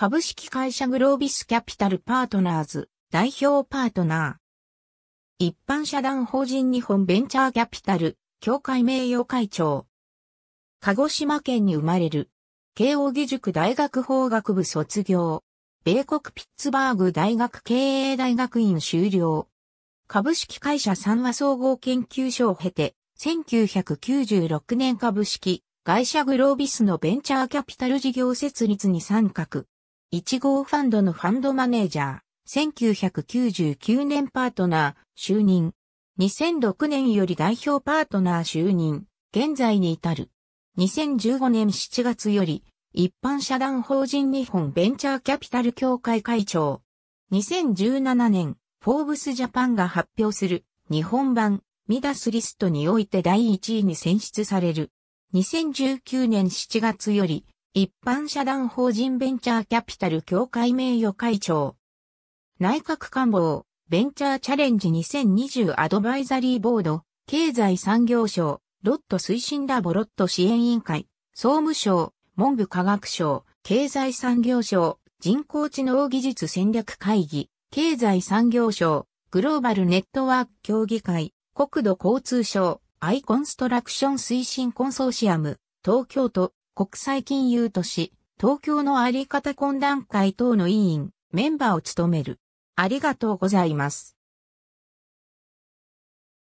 株式会社グロービスキャピタルパートナーズ代表パートナー。一般社団法人日本ベンチャーキャピタル協会名誉会長。鹿児島県に生まれる。慶応義塾大学法学部卒業。米国ピッツバーグ大学経営大学院修了。株式会社三和総合研究所を経て、1996年株式会社グロービスのベンチャーキャピタル事業設立に参画。1号ファンドのファンドマネージャー、1999年パートナー、就任。2006年より代表パートナー就任、現在に至る。2015年7月より、一般社団法人日本ベンチャーキャピタル協会会長。2017年、フォーブスジャパンが発表する日本版ミダスリストにおいて第1位に選出される。2019年7月より一般社団法人ベンチャーキャピタル協会名誉会長。内閣官房、ベンチャーチャレンジ2020アドバイザリーボード、経済産業省、ロット推進ラボロット支援委員会、総務省、文部科学省、経済産業省、人工知能技術戦略会議、経済産業省、グローバルネットワーク協議会、国土交通省、アイコンストラクション推進コンソーシアム、東京都、国際金融都市、東京のあり方懇談会等の委員、メンバーを務める。ありがとうございます。